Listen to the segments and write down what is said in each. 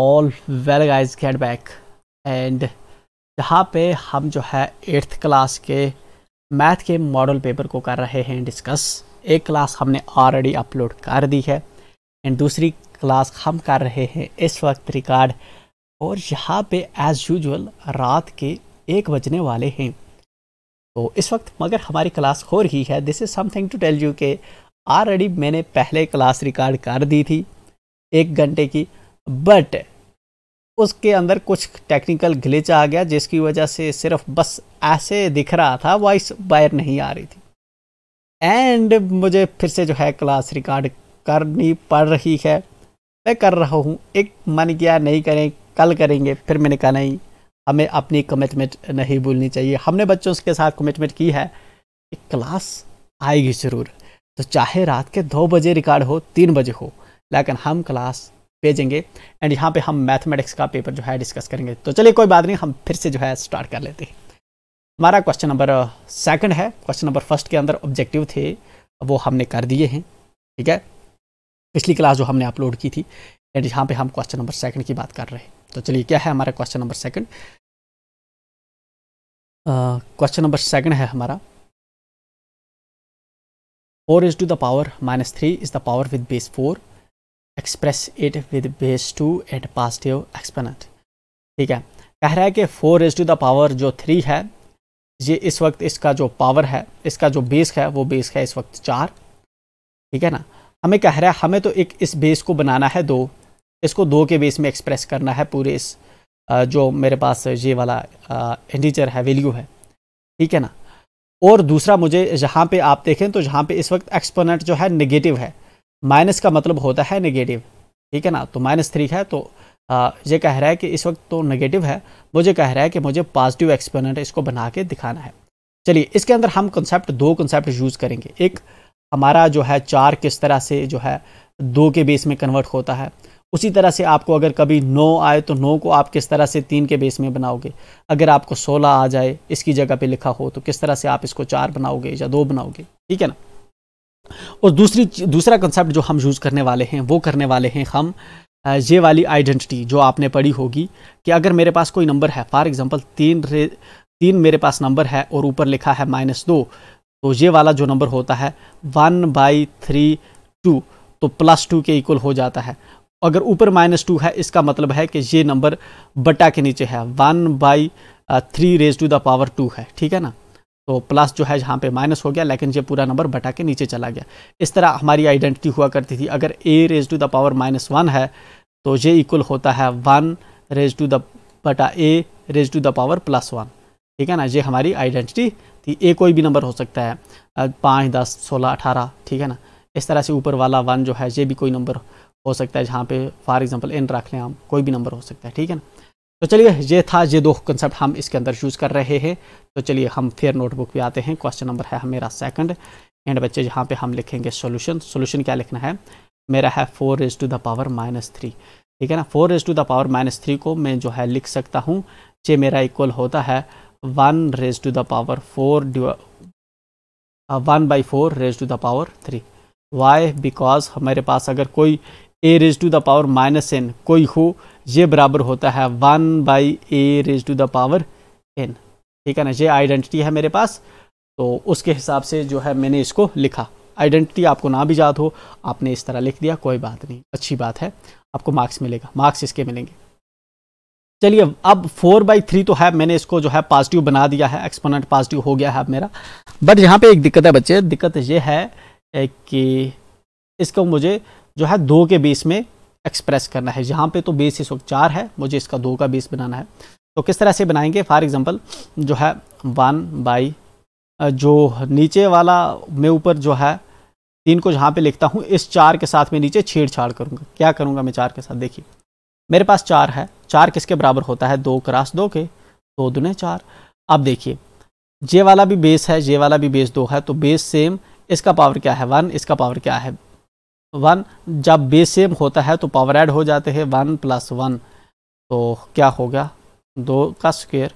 All well guys get back and यहाँ पे हम जो है एट्थ क्लास के मैथ के मॉडल पेपर को कर रहे हैं डिस्कस एक क्लास हमने ऑलरेडी अपलोड कर दी है एंड दूसरी क्लास हम कर रहे हैं इस वक्त रिकॉर्ड और यहाँ पे एज़ यूजल रात के एक बजने वाले हैं तो इस वक्त मगर हमारी क्लास हो रही है this is something to tell you के ऑलरेडी मैंने पहले क्लास रिकॉर्ड कर दी थी एक घंटे की बट उसके अंदर कुछ टेक्निकल ग्लिच आ गया जिसकी वजह से सिर्फ बस ऐसे दिख रहा था वॉइस बायर नहीं आ रही थी एंड मुझे फिर से जो है क्लास रिकॉर्ड करनी पड़ रही है मैं कर रहा हूँ एक मन किया नहीं करें कल करेंगे फिर मैंने कहा नहीं हमें अपनी कमिटमेंट नहीं भूलनी चाहिए हमने बच्चों के साथ कमिटमेंट की है कि क्लास आएगी ज़रूर तो चाहे रात के दो बजे रिकॉर्ड हो तीन बजे हो लेकिन हम क्लास भेजेंगे एंड यहाँ पे हम मैथमेटिक्स का पेपर जो है डिस्कस करेंगे तो चलिए कोई बात नहीं हम फिर से जो है स्टार्ट कर लेते हैं हमारा क्वेश्चन नंबर सेकंड है क्वेश्चन नंबर फर्स्ट के अंदर ऑब्जेक्टिव थे वो हमने कर दिए हैं ठीक है पिछली क्लास जो हमने अपलोड की थी एंड यहाँ पे हम क्वेश्चन नंबर सेकंड की बात कर रहे हैं तो चलिए क्या है हमारा question number second question number second है हमारा four is to the power minus three is the power with base four express it with base two at positive exponent ठीक है कह रहा है कि four is to the power जो three है ये इस वक्त इसका जो पावर है इसका जो बेस है वो बेस है इस वक्त चार ठीक है ना हमें कह रहा है हमें तो एक इस बेस को बनाना है दो इसको दो के बेस में एक्सप्रेस करना है पूरे इस जो मेरे पास ये वाला इंडीचर है वैल्यू है ठीक है ना और दूसरा मुझे जहाँ पे आप देखें तो जहाँ पे इस वक्त एक्सपोनेंट जो है नेगेटिव है माइनस का मतलब होता है नेगेटिव ठीक है ना तो माइनस थ्री है तो ये कह रहा है कि इस वक्त तो नेगेटिव है मुझे कह रहा है कि मुझे पॉजिटिव एक्सपोनेंट इसको बना के दिखाना है चलिए इसके अंदर हम कंसेप्ट दो कंसेप्ट यूज़ करेंगे एक हमारा जो है चार किस तरह से जो है दो के बेस में कन्वर्ट होता है उसी तरह से आपको अगर कभी नौ आए तो नौ को आप किस तरह से तीन के बेस में बनाओगे अगर आपको सोलह आ जाए इसकी जगह पे लिखा हो तो किस तरह से आप इसको चार बनाओगे या दो बनाओगे ठीक है ना और दूसरी दूसरा कंसेप्ट जो हम यूज़ करने वाले हैं वो करने वाले हैं हम ये वाली आइडेंटिटी जो आपने पढ़ी होगी कि अगर मेरे पास कोई नंबर है फॉर एग्ज़ाम्पल तीन रे तीन मेरे पास नंबर है और ऊपर लिखा है माइनस दो तो ये वाला जो नंबर होता है वन बाई थ्री टू तो प्लस टू के इक्वल हो जाता है अगर ऊपर माइनस टू है इसका मतलब है कि ये नंबर बटा के नीचे है one by three raise to the power two है ठीक है ना तो प्लस जो है यहाँ पे माइनस हो गया लेकिन ये पूरा नंबर बटा के नीचे चला गया इस तरह हमारी आइडेंटिटी हुआ करती थी अगर A raise to the power minus one है तो ये इक्वल होता है वन रेज टू द बटा A raise to the power plus one ठीक है ना ये हमारी आइडेंटिटी थी ए कोई भी नंबर हो सकता है पाँच दस सोलह अठारह ठीक है ना इस तरह से ऊपर वाला वन जो है ये भी कोई नंबर हो सकता है जहाँ पे फॉर एग्ज़ाम्पल एन रख लें हम कोई भी नंबर हो सकता है ठीक है ना तो चलिए ये था ये दो कंसेप्ट हम इसके अंदर यूज़ कर रहे हैं तो चलिए हम फिर नोटबुक पे आते हैं क्वेश्चन नंबर है मेरा सेकंड एंड बच्चे यहाँ पे हम लिखेंगे सॉल्यूशन सॉल्यूशन क्या लिखना है मेरा है four raise to the power minus three ठीक है ना four raise to the power minus three को मैं जो है लिख सकता हूँ ये मेरा इक्वल होता है one raise to the power four one by four raise to the power three why because हमारे पास अगर कोई A raise to the power minus N कोई हो ये बराबर होता है one by A raise to the power N ठीक है ना ये आइडेंटिटी है मेरे पास तो उसके हिसाब से जो है मैंने इसको लिखा आइडेंटिटी आपको ना भी याद हो आपने इस तरह लिख दिया कोई बात नहीं अच्छी बात है आपको मार्क्स मिलेगा मार्क्स इसके मिलेंगे चलिए अब फोर बाई थ्री तो है मैंने इसको जो है पॉजिटिव बना दिया है एक्सपोनेंट पॉजिटिव हो गया है अब मेरा बट यहाँ पे एक दिक्कत है बच्चे दिक्कत ये है कि इसको मुझे जो है दो के बेस में एक्सप्रेस करना है यहाँ पे तो बेस इस वक्त चार है मुझे इसका दो का बेस बनाना है तो किस तरह से बनाएंगे फॉर एग्जांपल जो है वन बाई जो नीचे वाला मैं ऊपर जो है तीन को जहाँ पे लिखता हूँ इस चार के साथ में नीचे छेड़छाड़ करूँगा क्या करूँगा मैं चार के साथ देखिए मेरे पास चार है चार किसके बराबर होता है दो क्रास दो के दो दुने चार अब देखिए जे वाला भी बेस है जे वाला भी बेस दो है तो बेस सेम इसका पावर क्या है वन इसका पावर क्या है वन जब बेस सेम होता है तो पावर ऐड हो जाते हैं वन प्लस वन तो क्या हो गया दो का स्क्वेयर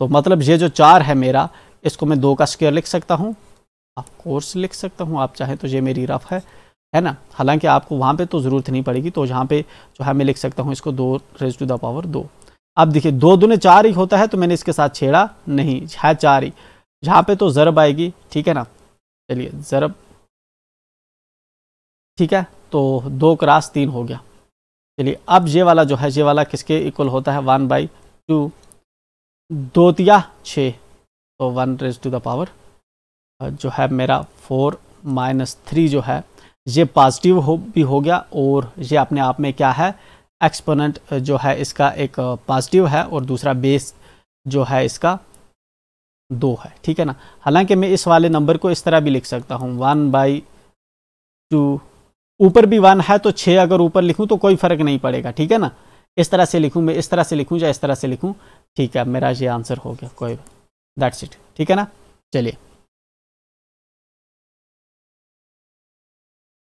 तो मतलब ये जो चार है मेरा इसको मैं दो का स्क्वेयर लिख सकता हूँ आप कोर्स लिख सकता हूँ आप चाहें तो ये मेरी रफ है है ना हालांकि आपको वहाँ पे तो ज़रूरत नहीं पड़ेगी तो जहाँ पे जो है मैं लिख सकता हूँ इसको दो रेज टू द पावर दो अब देखिए दो दुने चार ही होता है तो मैंने इसके साथ छेड़ा नहीं है चार ही जहाँ पे तो ज़रब आएगी ठीक है ना चलिए ज़रब ठीक है तो दो क्रास तीन हो गया चलिए अब ये वाला जो है ये वाला किसके इक्वल होता है वन बाई टू दो तिया छः तो one raise to the power जो है मेरा फोर माइनस थ्री जो है ये पॉजिटिव हो भी हो गया और ये अपने आप में क्या है एक्सपोनेंट जो है इसका एक पॉजिटिव है और दूसरा बेस जो है इसका दो है ठीक है ना हालांकि मैं इस वाले नंबर को इस तरह भी लिख सकता हूँ वन बाई टू ऊपर भी वन है तो छः अगर ऊपर लिखूँ तो कोई फ़र्क नहीं पड़ेगा ठीक है ना इस तरह से लिखूँ मैं इस तरह से लिखूँ या इस तरह से लिखूँ ठीक है मेरा ये आंसर हो गया कोई दैट्स इट ठीक है ना चलिए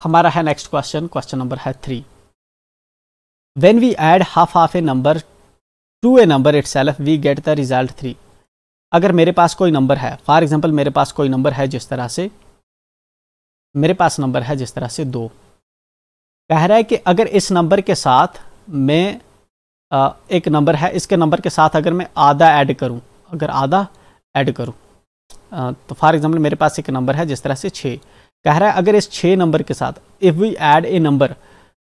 हमारा है नेक्स्ट क्वेश्चन क्वेश्चन नंबर है three when we add half half a number to a number itself we get the result three अगर मेरे पास कोई नंबर है फॉर एग्जाम्पल मेरे पास कोई नंबर है जिस तरह से मेरे पास नंबर है जिस तरह से दो कह रहा है कि अगर इस नंबर के साथ मैं एक नंबर है इसके नंबर के साथ अगर मैं आधा ऐड करूं अगर आधा ऐड करूं तो फॉर एग्जांपल मेरे पास एक नंबर है जिस तरह से छः कह रहा है अगर इस छः नंबर के साथ if we add a number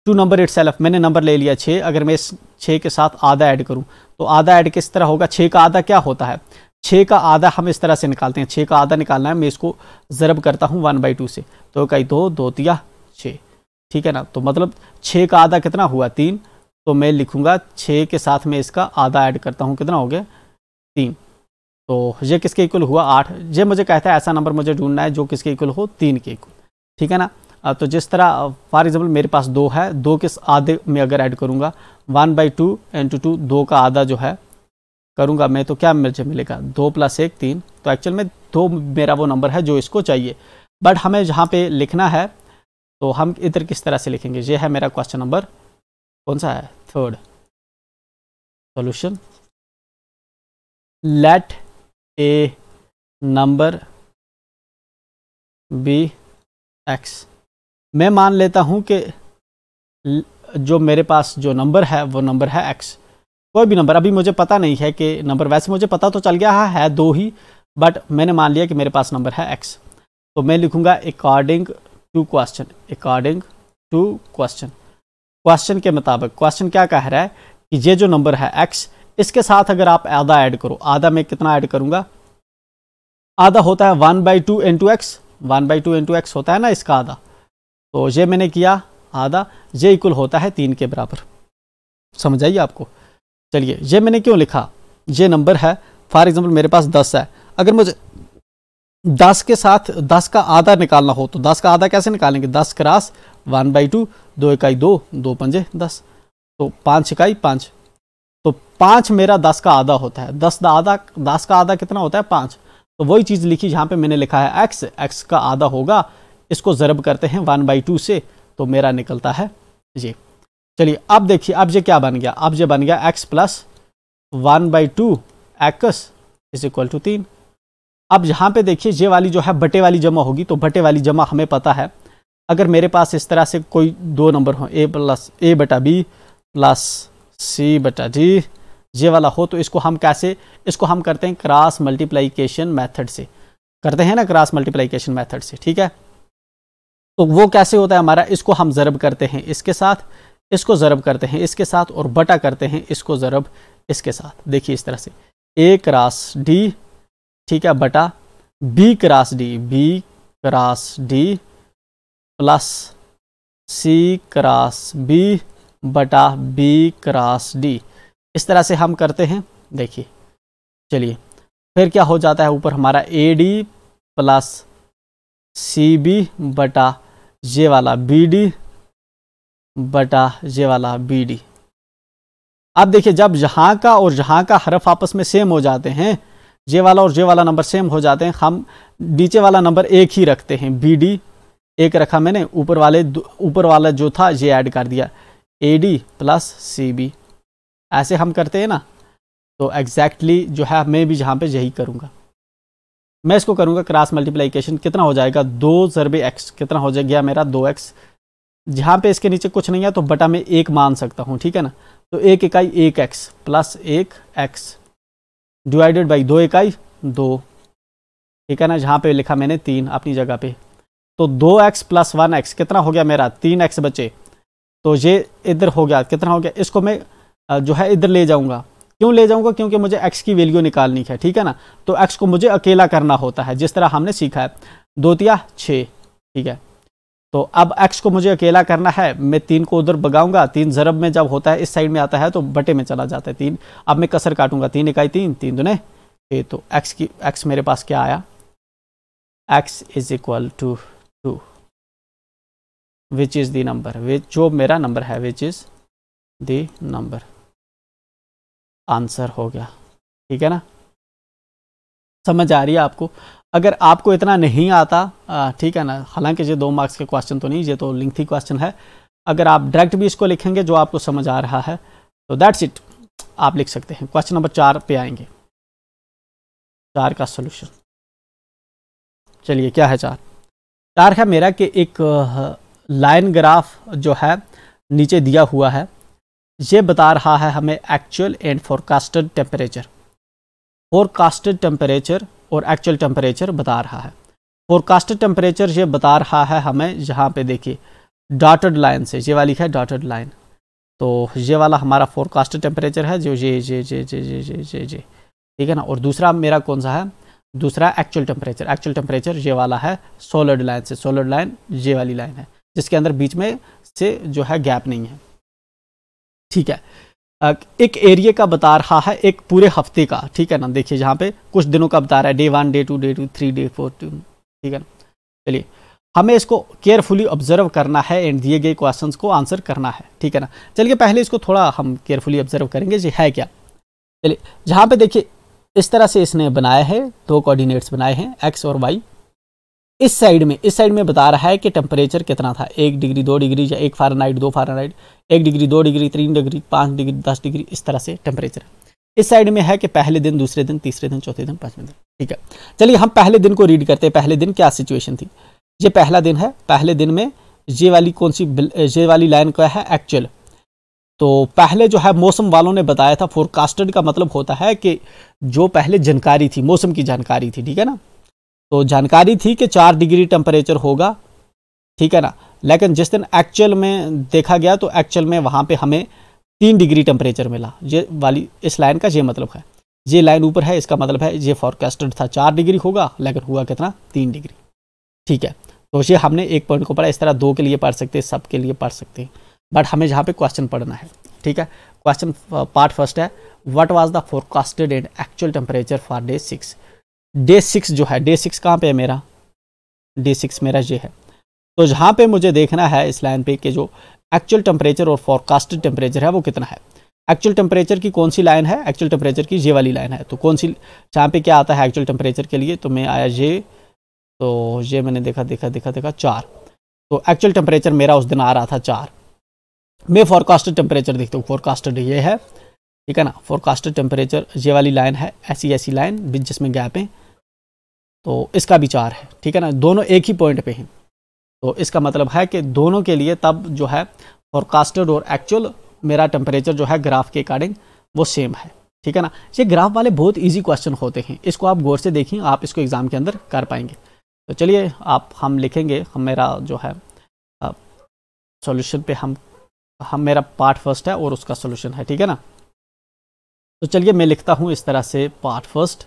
to number itself मैंने नंबर ले लिया छः अगर मैं इस छः के साथ आधा ऐड करूँ तो आधा ऐड किस तरह होगा छः का आधा क्या होता है छः का आधा हम इस तरह से निकालते हैं छः का आधा निकालना है मैं इसको ज़रब करता हूँ वन बाई टू से तो कई दो दो दिया छः ठीक है ना तो मतलब छः का आधा कितना हुआ तीन तो मैं लिखूँगा छः के साथ में इसका आधा ऐड करता हूँ कितना हो गया तीन तो ये किसके इक्वल हुआ आठ ये मुझे कहता है ऐसा नंबर मुझे ढूंढना है जो किसके इक्वल हो तीन के इक्वल ठीक है ना तो जिस तरह फॉर एग्जाम्पल मेरे पास दो है दो किस आधे में अगर ऐड करूँगा one by two into two दो का आधा जो है करूँगा मैं तो क्या मुझे मिलेगा दो प्लस एक तीन तो एक्चुअल में दो मेरा वो नंबर है जो इसको चाहिए बट हमें जहाँ पे लिखना है तो हम इधर किस तरह से लिखेंगे ये है मेरा क्वेश्चन नंबर कौन सा है third solution let a number be X मैं मान लेता हूं कि जो मेरे पास जो नंबर है वो नंबर है एक्स कोई भी नंबर अभी मुझे पता नहीं है कि नंबर वैसे मुझे पता तो चल गया है, हाँ, है दो ही बट मैंने मान लिया कि मेरे पास नंबर है एक्स तो मैं लिखूंगा according to question according to question question के मुताबिक क्वेश्चन क्या कह रहा है कि ये जो नंबर है एक्स इसके साथ अगर आप आधा ऐड करो आधा में कितना ऐड करूंगा आधा होता है one by two into X one by two into X होता है ना इसका आधा तो ये मैंने किया आधा ये इक्वल होता है तीन के बराबर समझ आइए आपको चलिए ये मैंने क्यों लिखा ये नंबर है फॉर एग्जाम्पल मेरे पास दस है अगर मुझे दस के साथ दस का आधा निकालना हो तो दस का आधा कैसे निकालेंगे दस क्रास वन बाई टू दो इकाई दो दो पंजे दस तो पाँच इकाई पाँच तो पाँच मेरा दस का आधा होता है दस का आधा दस का आधा कितना होता है पाँच तो वही चीज़ लिखी जहाँ पे मैंने लिखा है एक्स एक्स का आधा होगा इसको ज़रब करते हैं वन बाई टू से तो मेरा निकलता है ये चलिए अब देखिए अब ये क्या बन गया अब ये बन गया X plus one by two X is equal to तीन अब यहाँ पे देखिए ये वाली जो है बटे वाली जमा होगी तो बटे वाली जमा हमें पता है अगर मेरे पास इस तरह से कोई दो नंबर हो ए प्लस ए बटा बी प्लस सी बटा डी ये वाला हो तो इसको हम कैसे इसको हम करते हैं क्रॉस मल्टीप्लाइकेशन मैथड से करते हैं ना क्रॉस मल्टीप्लाइकेशन मैथड से ठीक है तो वो कैसे होता है हमारा इसको हम ज़रब करते हैं इसके साथ इसको ज़रब करते हैं इसके साथ और बटा करते हैं इसको ज़रब इसके साथ देखिए इस तरह से ए क्रास डी ठीक है बटा B cross D B cross D plus C cross B बटा बी क्रास डी इस तरह से हम करते हैं देखिए चलिए फिर क्या हो जाता है ऊपर हमारा A D plus C B बटा जे वाला बी डी बटा जे वाला बी डी अब देखिए जब जहाँ का और जहाँ का हरफ आपस में सेम हो जाते हैं जे वाला और जे वाला नंबर सेम हो जाते हैं हम नीचे वाला नंबर एक ही रखते हैं बी डी एक रखा मैंने ऊपर वाले ऊपर वाला जो था ये ऐड कर दिया A D plus C B ऐसे हम करते हैं ना तो एग्जैक्टली exactly जो है मैं भी जहाँ पे यही करूँगा मैं इसको करूँगा क्रॉस मल्टीप्लाइकेशन कितना हो जाएगा दो ज़रबे एक्स कितना हो जाएगा मेरा दो एक्स जहाँ पे इसके नीचे कुछ नहीं है तो बटा में एक मान सकता हूँ ठीक है ना तो एक इकाई एक एक्स प्लस एक एक्स डिवाइडेड बाई दो इकाई दो ठीक है ना जहाँ पे लिखा मैंने तीन अपनी जगह पे तो दो एक्स प्लस वन एक्स कितना हो गया मेरा तीन एक्स बचे तो ये इधर हो गया कितना हो गया इसको मैं जो है इधर ले जाऊँगा क्यों ले जाऊँगा क्योंकि मुझे एक्स की वैल्यू निकालनी है ठीक है ना तो एक्स को मुझे अकेला करना होता है जिस तरह हमने सीखा है दो तिया छः ठीक है तो अब एक्स को मुझे अकेला करना है मैं तीन को उधर बगाऊंगा तीन जरब में जब होता है इस साइड में आता है तो बटे में चला जाता है तीन अब मैं कसर काटूंगा तीन इकाई तीन तीन दुने ए तो एक्स की एक्स मेरे पास क्या आया X is equal to two which is the number which जो मेरा नंबर है which is the number answer हो गया ठीक है ना समझ आ रही है आपको अगर आपको इतना नहीं आता ठीक है ना हालांकि ये दो मार्क्स के क्वेश्चन तो नहीं ये तो लिंथी क्वेश्चन है अगर आप डायरेक्ट भी इसको लिखेंगे जो आपको समझ आ रहा है तो दैट्स इट आप लिख सकते हैं क्वेश्चन नंबर चार पे आएंगे चार का सोल्यूशन चलिए क्या है चार चार है मेरा कि एक लाइन ग्राफ जो है नीचे दिया हुआ है ये बता रहा है हमें actual and forecasted temperature forecasted temperature और एक्चुअल टेम्परेचर बता रहा है फोरकास्टेड टेम्परेचर ये बता रहा है हमें जहाँ पे देखिए डॉटेड लाइन से ये वाली है डॉटेड लाइन तो ये वाला हमारा फोरकास्टेड टेम्परेचर है जो ये जे जे जे जे जे जे जे ठीक है ना और दूसरा मेरा कौन सा है दूसरा एक्चुअल टेम्परेचर एक्चुअल टेम्परेचर ये वाला है सोलर लाइन से सोलर लाइन ये वाली लाइन है जिसके अंदर बीच में से जो है गैप नहीं है ठीक है एक एरिया का बता रहा है एक पूरे हफ्ते का ठीक है ना देखिए जहाँ पे कुछ दिनों का बता रहा है day one day two day two three day four two ठीक है ना चलिए हमें इसको केयरफुली ऑब्जर्व करना है एंड दिए गए क्वेश्चन को आंसर करना है ठीक है ना चलिए पहले इसको थोड़ा हम केयरफुली ऑब्जर्व करेंगे जी है क्या चलिए जहाँ पे देखिए इस तरह से इसने बनाया है दो कोऑर्डिनेट्स बनाए हैं एक्स और वाई इस साइड में इस साइड में बता रहा है कि टेम्परेचर कितना था एक डिग्री दो डिग्री या एक फारनाइट दो फारेनहाइट एक डिग्री दो डिग्री तीन डिग्री पाँच डिग्री दस डिग्री इस तरह से टेम्परेचर इस साइड में है कि पहले दिन दूसरे दिन तीसरे दिन चौथे दिन पाँचवें दिन ठीक है चलिए हम पहले दिन को रीड करते हैं पहले दिन क्या सिचुएशन थी ये पहला दिन है पहले दिन में ये वाली कौन सी ये वाली लाइन का है एक्चुअल तो पहले जो है मौसम वालों ने बताया था फोरकास्टेड का मतलब होता है कि जो पहले जानकारी थी मौसम की जानकारी थी ठीक है ना तो जानकारी थी कि चार डिग्री टेम्परेचर होगा ठीक है ना लेकिन जिस दिन एक्चुअल में देखा गया तो एक्चुअल में वहाँ पे हमें तीन डिग्री टेम्परेचर मिला ये वाली इस लाइन का ये मतलब है ये लाइन ऊपर है इसका मतलब है ये फॉरकास्टेड था चार डिग्री होगा लेकिन हुआ कितना तीन डिग्री ठीक है तो ये हमने एक पॉइंट को पढ़ा इस तरह दो के लिए पढ़ सकते सब के लिए पढ़ सकते हैं बट हमें जहाँ पे क्वेश्चन पढ़ना है ठीक है क्वेश्चन पार्ट फर्स्ट है what was the forecasted and actual temperature for day six day six जो है डे सिक्स कहाँ पे है मेरा डे सिक्स मेरा ये है तो जहाँ पे मुझे देखना है इस लाइन पे कि जो एक्चुअल टेम्परेचर और फॉरकास्टेड टेम्परेचर है वो कितना है एक्चुअल टेम्परेचर की कौन सी लाइन है एक्चुअल टेम्परेचर की ये वाली लाइन है तो कौन सी जहाँ पे क्या आता है एक्चुअल टेम्परेचर के लिए तो मैं आया ये तो ये मैंने देखा देखा देखा देखा चार तो एक्चुअल टेम्परेचर मेरा उस दिन आ रहा था चार मैं फॉरकास्टेड टेम्परेचर देखता हूँ फॉरकास्टेड ये है ठीक है ना फॉरकास्टेड टेम्परेचर ये वाली लाइन है ऐसी ऐसी लाइन जिसमें गैप है तो इसका विचार है ठीक है ना दोनों एक ही पॉइंट पे हैं तो इसका मतलब है कि दोनों के लिए तब जो है फोरकास्टेड और एक्चुअल मेरा टेम्परेचर जो है ग्राफ के अकॉर्डिंग वो सेम है ठीक है ना ये ग्राफ वाले बहुत इजी क्वेश्चन होते हैं इसको आप गौर से देखें आप इसको एग्ज़ाम के अंदर कर पाएंगे तो चलिए आप हम लिखेंगे हम मेरा जो है सॉल्यूशन पे हम हम मेरा पार्ट फर्स्ट है और उसका सॉल्यूशन है ठीक है ना तो चलिए मैं लिखता हूँ इस तरह से पार्ट फर्स्ट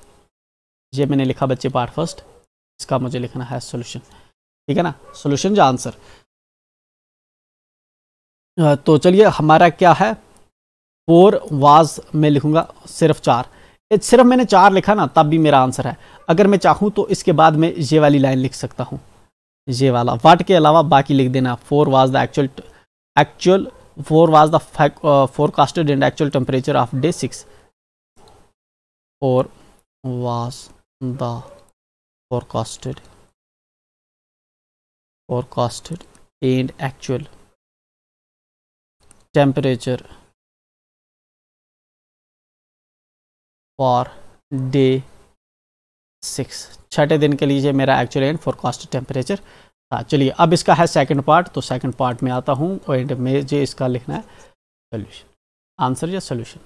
ये मैंने लिखा बच्चे पार्ट फर्स्ट इसका मुझे लिखना है सोल्यूशन ठीक है ना सोल्यूशन या आंसर तो चलिए हमारा क्या है फोर वाज मैं लिखूंगा सिर्फ चार सिर्फ मैंने चार लिखा ना तब भी मेरा आंसर है अगर मैं चाहूँ तो इसके बाद मैं ये वाली लाइन लिख सकता हूँ ये वाला वाट के अलावा बाकी लिख देना four was the actual actual four was the forecasted and actual temperature of day six four was the forecasted forecasted and actual temperature for day six छठे दिन के लिए मेरा एक्चुअल एंड फोरकास्ट टेम्परेचर था चलिए अब इसका है सेकंड पार्ट तो सेकंड पार्ट में आता हूँ एंड में जो इसका लिखना है सोल्यूशन आंसर या solution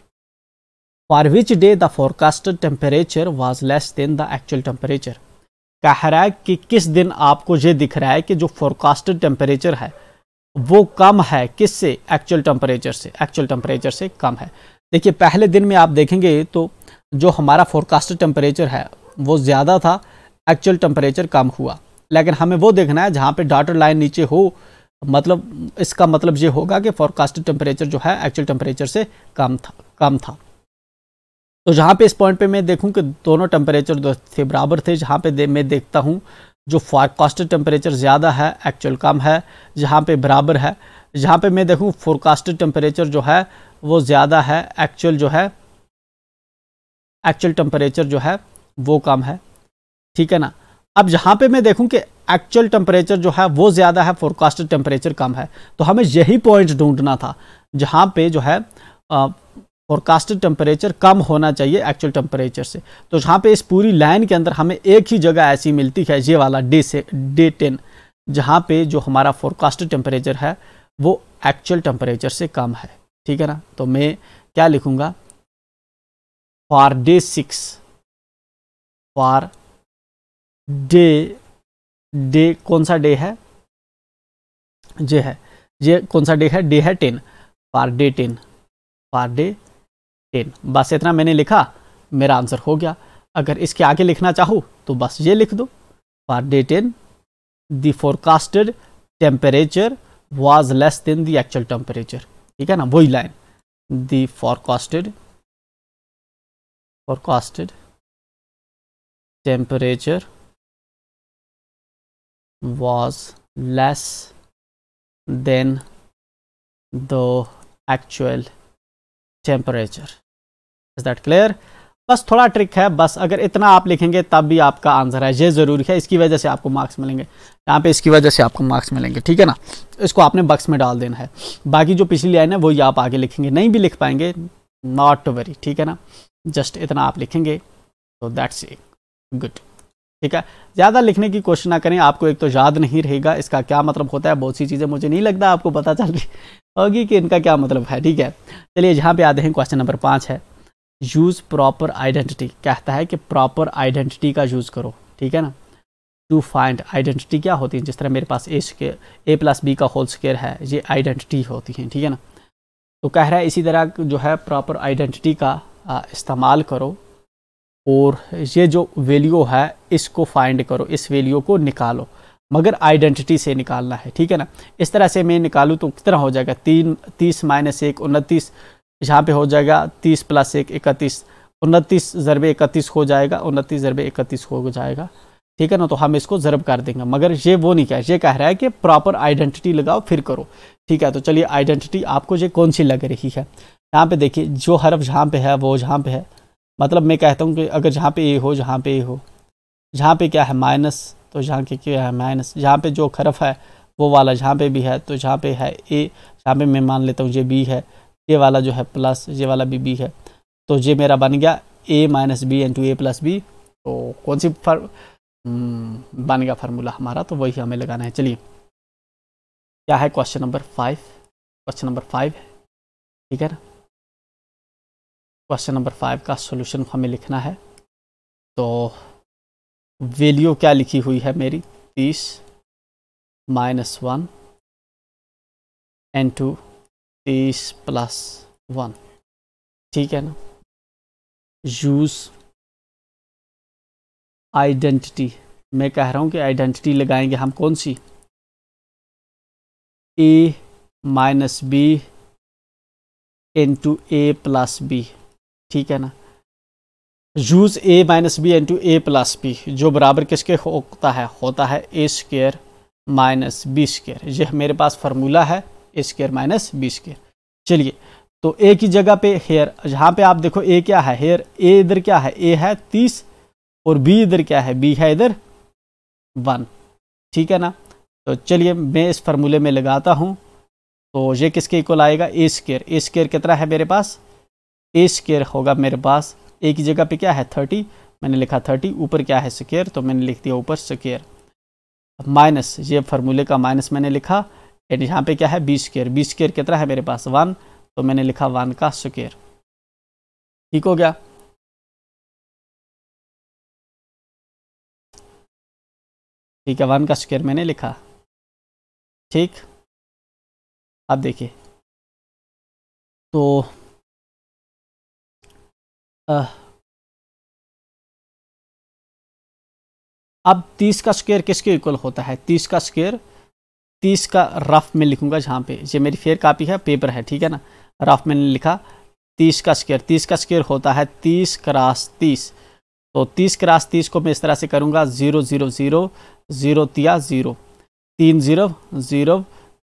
for which day the forecasted temperature was less than the actual temperature. कह रहा है कि किस दिन आपको ये दिख रहा है कि जो फोरकास्टेड टेम्परेचर है वो कम है किस से एक्चुअल टेम्परेचर से एक्चुअल टेम्परेचर से कम है देखिए पहले दिन में आप देखेंगे तो जो हमारा फोरकास्टेड टेम्परेचर है वो ज़्यादा था एक्चुअल टेम्परेचर कम हुआ लेकिन हमें वो देखना है जहाँ पे डाटर लाइन नीचे हो मतलब इसका मतलब ये होगा कि फॉरकास्ट टेम्परेचर जो है एक्चुअल टेम्परेचर से कम था कम था तो जहाँ पे इस पॉइंट पे मैं देखूँ कि दोनों टेम्परेचर दो थे बराबर थे जहाँ पे दे, मैं देखता हूँ जो फॉरकास्टेड टेम्परेचर ज़्यादा है एक्चुअल कम है जहाँ पे बराबर है जहाँ पे मैं देखूँ फोरकास्टेड टेम्परेचर जो है वो ज़्यादा है एक्चुअल जो है एक्चुअल टेम्परेचर जो है वो कम है ठीक है ना अब जहाँ पे मैं देखूँ कि एक्चुअल टेम्परेचर जो है वो ज़्यादा है फोरकास्टेड टेम्परेचर कम है तो हमें यही पॉइंट ढूंढना था जहाँ पे जो है फोरकास्टेड टेम्परेचर कम होना चाहिए एक्चुअल टेम्परेचर से तो जहाँ पे इस पूरी लाइन के अंदर हमें एक ही जगह ऐसी मिलती है ये वाला डे से डे टेन जहाँ पे जो हमारा फोरकास्टेड टेम्परेचर है वो एक्चुअल टेम्परेचर से कम है ठीक है ना तो मैं क्या लिखूँगा for day six for day day कौन सा डे है जे है ये कौन सा डे है डे है ten for day ten for day ten बस इतना मैंने लिखा मेरा आंसर हो गया अगर इसके आगे लिखना चाहो तो बस ये लिख दो for day ten the forecasted temperature was less than the actual temperature ठीक है ना वही line the forecasted forecasted temperature was less than the actual temperature is that clear बस थोड़ा ट्रिक है बस अगर इतना आप लिखेंगे तब भी आपका आंसर है ये ज़रूरी है इसकी वजह से आपको मार्क्स मिलेंगे यहाँ पे इसकी वजह से आपको मार्क्स मिलेंगे ठीक है ना इसको आपने बक्स में डाल देना है बाकी जो पिछली लाइन है वो आप आगे लिखेंगे नहीं भी लिख पाएंगे नॉट टू वेरी ठीक है ना जस्ट इतना आप लिखेंगे तो दैट्स ए गुड ठीक है ज़्यादा लिखने की कोशिश ना करें आपको एक तो याद नहीं रहेगा इसका क्या मतलब होता है बहुत सी चीज़ें मुझे नहीं लगता आपको पता चल रही होगी कि इनका क्या मतलब है ठीक है चलिए जहाँ पे आते हैं क्वेश्चन नंबर पाँच है यूज़ प्रॉपर आइडेंटिटी कहता है कि प्रॉपर आइडेंटिटी का यूज़ करो ठीक है ना टू फाइंड आइडेंटिटी क्या होती है जिस तरह मेरे पास A square A plus B का होल स्केयर है ये आइडेंटिटी होती है ठीक है ना तो कह रहा है इसी तरह जो है प्रॉपर आइडेंटिटी का इस्तेमाल करो और ये जो वैल्यू है इसको फाइंड करो इस वैल्यू को निकालो मगर आइडेंटिटी से निकालना है ठीक है ना इस तरह से मैं निकालूँ तो कितना हो जाएगा तीन तीस माइनस एक उनतीस यहाँ पे हो जाएगा तीस प्लस एक इकतीस उनतीस ज़रबे इकतीस हो जाएगा उनतीस ज़रबे इकतीस हो जाएगा ठीक है ना तो हम इसको ज़रब कर देंगे मगर ये वो नहीं कह ये कह रहा है कि प्रॉपर आइडेंटिटी लगाओ फिर करो ठीक है तो चलिए आइडेंटिटी आपको ये कौन सी लग रही है यहाँ पे देखिए जो हरफ जहाँ पे है वो जहाँ पे है मतलब मैं कहता हूँ कि अगर जहाँ पे ये हो जहाँ पे ये हो जहाँ पे क्या है माइनस तो जहाँ के क्या है माइनस जहाँ पे जो हरफ है वो वाला जहाँ पे भी है तो जहाँ पे है ए जहाँ पे मैं मान लेता हूँ ये बी है ये वाला जो है प्लस ये वाला भी बी है तो ये मेरा बन गया A minus B into A plus B तो कौन सी फर हम्म, बन गया फार्मूला हमारा तो वही हमें लगाना है चलिए क्या है question number five question number five ठीक है ना क्वेश्चन नंबर फाइव का सोल्यूशन हमें लिखना है तो वैल्यू क्या लिखी हुई है मेरी तीस माइनस वन एन टू तेईस प्लस वन ठीक है ना यूज़ आइडेंटिटी मैं कह रहा हूँ कि आइडेंटिटी लगाएंगे हम कौन सी A minus B into A plus B ठीक है ना use A minus B into A plus B जो बराबर किसके होता है होता है A square minus B square यह मेरे पास फार्मूला है A square minus B square चलिए तो ए की जगह पे हेयर जहाँ पे आप देखो ए क्या है हेयर ए इधर क्या है ए है तीस और बी इधर क्या है बी है इधर वन ठीक है ना तो चलिए मैं इस फार्मूले में लगाता हूँ तो ये किसके इक्वल आएगा ए स्केयर ए स्केयर कितना है मेरे पास ए स्केयर होगा मेरे पास ए की जगह पे क्या है थर्टी मैंने लिखा थर्टी ऊपर क्या है स्केयर तो मैंने लिख दिया ऊपर स्केयर माइनस ये फार्मूले का माइनस मैंने लिखा एंड यहाँ पे क्या है बी स्केयर बी स्केयर कितना है मेरे पास वन तो मैंने लिखा वन का स्केयर ठीक हो गया ठीक है वन का स्केयर मैंने लिखा ठीक आप देखिए तो आ, अब तीस का स्केयर किसके इक्वल होता है तीस का स्केयर तीस का रफ में लिखूंगा जहाँ पे ये मेरी फेयर कापी है पेपर है ठीक है ना रफ मैंने लिखा तीस का स्केयर तीस का स्केयर होता है तीस क्रास तीस तो तीस क्रास तीस को मैं इस तरह से करूँगा ज़ीरो ज़ीरो ज़ीरो ज़ीरो तिया ज़ीरो तीन ज़ीरो ज़ीरो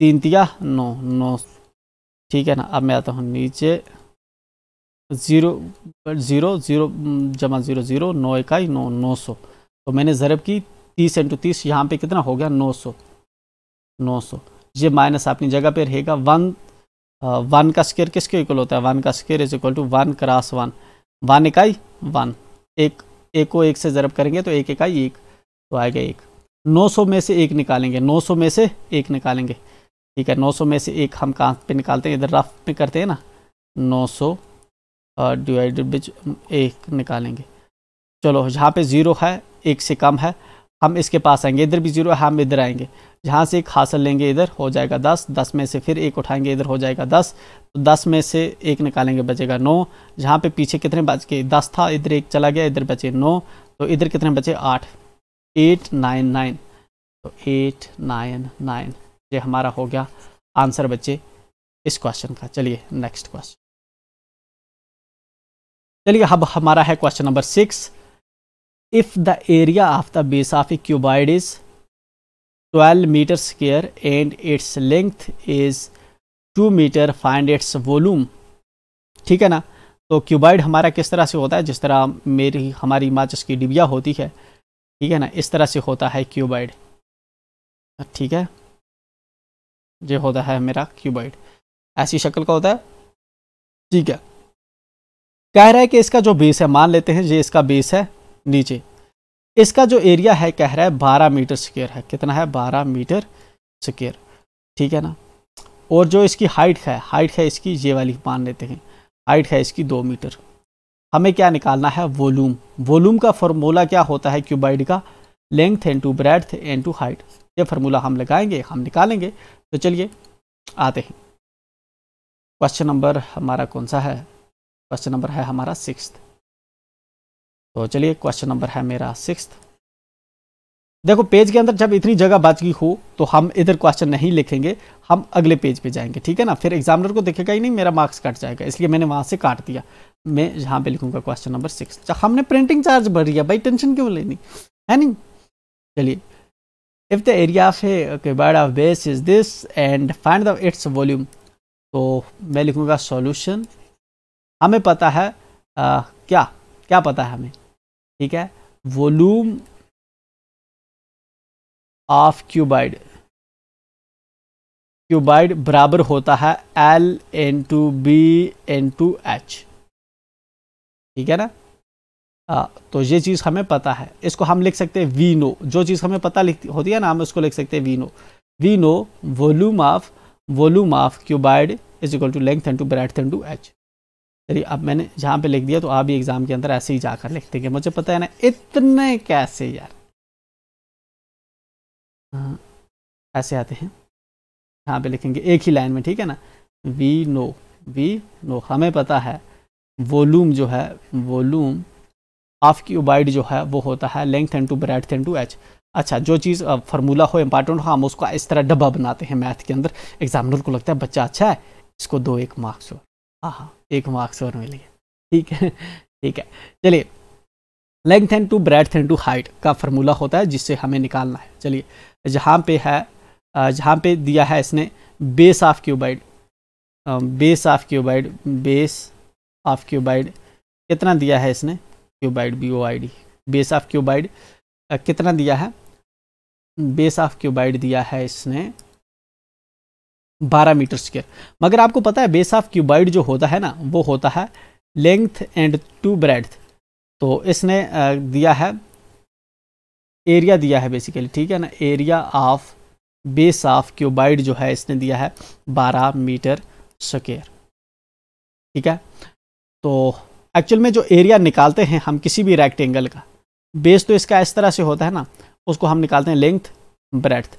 तीन तिया नौ नौ ठीक है ना अब मैं आता हूँ नीचे ज़ीरो ज़ीरो ज़ीरो जमा ज़ीरो ज़ीरो नौ इकाई नौ नौ सौ तो मैंने ज़रब की तीस इंटू तीस यहाँ पर कितना हो गया नौ सौ 900 ये माइनस अपनी जगह पे रहेगा वन वन का स्केयर किसके इक्वल होता है वन का square is equal to one cross one one इकाई वन एक एक को एक से ज़रब करेंगे तो एक इकाई एक तो आएगा एक 900 में से एक निकालेंगे 900 में से एक निकालेंगे ठीक है 900 में से एक हम कहाँ पे निकालते हैं इधर रफ पे करते हैं ना 900 सौ डिवाइडेड बिच एक निकालेंगे चलो यहाँ पे ज़ीरो है एक से कम है हम इसके पास आएंगे इधर भी जीरो हम इधर आएंगे जहाँ से एक हासिल लेंगे इधर हो जाएगा दस दस में से फिर एक उठाएंगे इधर हो जाएगा दस तो दस में से एक निकालेंगे बचेगा नौ जहाँ पे पीछे कितने बच गए दस था इधर एक चला गया इधर बचे नौ तो इधर कितने बचे आठ एट नाइन नाइन तो एट नाइन नाइन ये हमारा हो गया आंसर बच्चे इस क्वेश्चन का चलिए नेक्स्ट क्वेश्चन चलिए अब हमारा है question number six if the area of the base of a cuboid is 12 meter square and its length is 2 meter find its volume ठीक है ना तो क्यूबाइड हमारा किस तरह से होता है जिस तरह मेरी हमारी माचिस की डिबिया होती है ठीक है ना इस तरह से होता है क्यूबाइड ठीक है ये होता है मेरा क्यूबाइड ऐसी शक्ल का होता है ठीक है कह रहा है कि इसका जो बेस है मान लेते हैं ये इसका बेस है नीचे इसका जो एरिया है कह रहा है बारह मीटर स्क्वेयर है कितना है बारह मीटर स्क्वेयर ठीक है ना और जो इसकी हाइट है हाइट है इसकी ये वाली मान लेते हैं हाइट है इसकी दो मीटर हमें क्या निकालना है वॉल्यूम वॉल्यूम का फॉर्मूला क्या होता है क्यूबाइड का length into breadth into height ये फार्मूला हम लगाएंगे हम निकालेंगे तो चलिए आते हैं क्वेश्चन नंबर हमारा कौन सा है क्वेश्चन नंबर है हमारा सिक्स्थ तो चलिए क्वेश्चन नंबर है मेरा सिक्स देखो पेज के अंदर जब इतनी जगह गई हो तो हम इधर क्वेश्चन नहीं लिखेंगे हम अगले पेज पे जाएंगे ठीक है ना फिर एग्जामिनर को देखेगा ही नहीं मेरा मार्क्स कट जाएगा इसलिए मैंने वहां से काट दिया मैं यहां पे लिखूंगा क्वेश्चन नंबर सिक्स हमने प्रिंटिंग चार्ज भर दिया भाई टेंशन क्यों लेनी है नहीं चलिए if the area of add of base is this and find the its volume तो मैं लिखूंगा सोल्यूशन हमें पता है आ, क्या क्या पता है हमें ठीक है वॉल्यूम ऑफ क्यूबाइड क्यूबाइड बराबर होता है L into B into H ठीक है ना आ, हाँ, तो ये चीज़ हमें पता है इसको हम लिख सकते हैं वी नो जो चीज़ हमें पता लिख होती है ना हम उसको लिख सकते हैं we know we know volume of volume of cuboid is equal to length into breadth into H चलिए अब मैंने जहाँ पे लिख दिया तो आप ही एग्ज़ाम के अंदर ऐसे ही जाकर लिख देंगे मुझे पता है ना इतने कैसे यार हाँ, ऐसे आते हैं यहाँ पे लिखेंगे एक ही लाइन में ठीक है ना वी नो वी नो हमें पता है वॉल्यूम जो है वॉल्यूम हाफ की ओबाइड जो है वो होता है length into breadth into H अच्छा जो चीज़ फार्मूला हो इंपॉर्टेंट हो हाँ, हम उसको इस तरह डब्बा बनाते हैं मैथ के अंदर एग्जामिनर को लगता है बच्चा अच्छा है इसको दो एक मार्क्स हो आह एक मार्क्स और मिल गया ठीक है ठीक है चलिए length into breadth into height का फार्मूला होता है जिससे हमें निकालना है चलिए जहाँ पे है जहाँ पे दिया है इसने base of cuboid base of cuboid base of cuboid कितना दिया है इसने cuboid B O I D base of cuboid कितना दिया है बेस ऑफ क्यूबाइड दिया है इसने बारह मीटर स्क्वेयर मगर आपको पता है बेस ऑफ क्यूबाइड जो होता है ना वो होता है लेंथ एंड टू ब्रेड तो इसने दिया है एरिया दिया है बेसिकली ठीक है ना area of base of cuboid जो है इसने दिया है बारह मीटर स्क्वेयर ठीक है तो एक्चुअल में जो एरिया निकालते हैं हम किसी भी रेक्टेंगल का बेस तो इसका इस तरह से होता है ना उसको हम निकालते हैं लेंथ ब्रेथ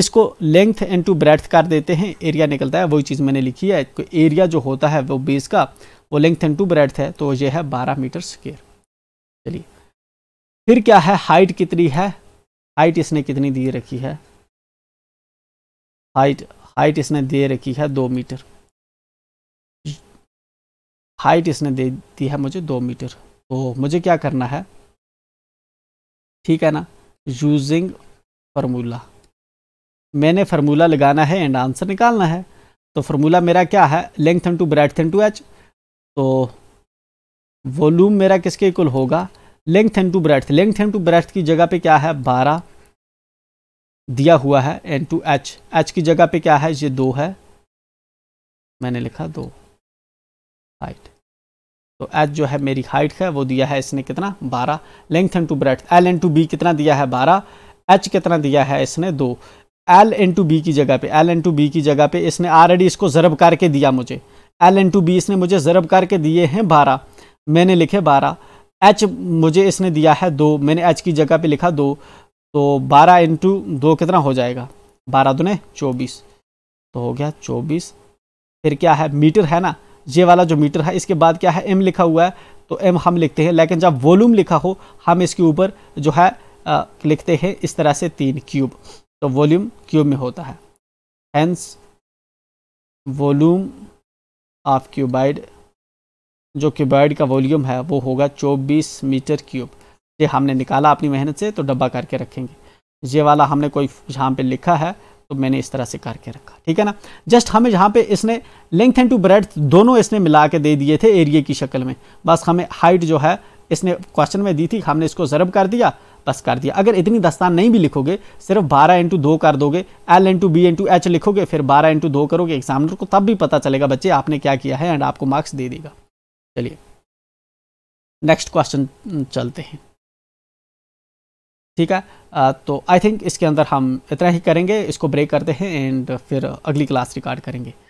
इसको लेंथ एन टू ब्रेथ कर देते हैं एरिया निकलता है वही चीज़ मैंने लिखी है एरिया तो जो होता है वो बेस का वो लेंथ एंड टू ब्रेथ है तो ये है बारह मीटर स्केयर चलिए फिर क्या है हाइट कितनी है हाइट इसने कितनी दी रखी है हाइट हाइट इसने दे रखी है दो मीटर हाइट इसने दे दी है मुझे दो मीटर तो मुझे क्या करना है ठीक है ना यूजिंग फार्मूला मैंने फार्मूला लगाना है एंड आंसर निकालना है तो फार्मूला मेरा क्या है length into breadth into H तो वॉल्यूम मेरा किसके इक्वल होगा length into breadth length into breadth की जगह पे क्या है बारह दिया हुआ है एन टू एच एच की जगह पे क्या है ये दो है मैंने लिखा दो हाइट तो एच जो है मेरी हाइट है वो दिया है इसने कितना बारह length into breadth L into B कितना दिया है बारह एच कितना दिया है इसने दो एल टू बी की जगह पे एल टू बी की जगह पे इसने ऑलरेडी इसको ज़रब करके दिया मुझे एल टू बी इसने मुझे ज़रब करके दिए हैं बारह मैंने लिखे बारह एच मुझे इसने दिया है दो मैंने एच की जगह पे लिखा दो तो बारह इंटू दो कितना हो जाएगा बारह दुने चौबीस तो हो गया चौबीस फिर क्या है मीटर है ना ये वाला जो मीटर है इसके बाद क्या है एम लिखा हुआ है तो एम हम लिखते हैं लेकिन जब वॉल्यूम लिखा हो हम इसके ऊपर जो है आ, लिखते हैं इस तरह से तीन क्यूब तो वॉल्यूम क्यूब में होता है हैंस वॉल्यूम ऑफ क्यूबाइड जो क्यूबाइड का वॉल्यूम है वो होगा 24 मीटर क्यूब ये हमने निकाला अपनी मेहनत से तो डब्बा करके रखेंगे ये वाला हमने कोई जहाँ पे लिखा है तो मैंने इस तरह से करके रखा ठीक है ना जस्ट हमें जहाँ पे इसने लेंथ एंड टू ब्रेड दोनों इसने मिला के दे दिए थे एरिए की शक्ल में बस हमें हाइट जो है इसने क्वेश्चन में दी थी हमने इसको ज़रब कर दिया बस कर दिया अगर इतनी दस्तान नहीं भी लिखोगे सिर्फ बारह इंटू दो कर दोगे L into B into H लिखोगे फिर बारह इंटू दो करोगे एग्जामिनर को तब भी पता चलेगा बच्चे आपने क्या किया है एंड आपको मार्क्स दे देगा चलिए नेक्स्ट क्वेश्चन चलते हैं ठीक है तो आई थिंक इसके अंदर हम इतना ही करेंगे इसको ब्रेक करते हैं एंड फिर अगली क्लास रिकॉर्ड करेंगे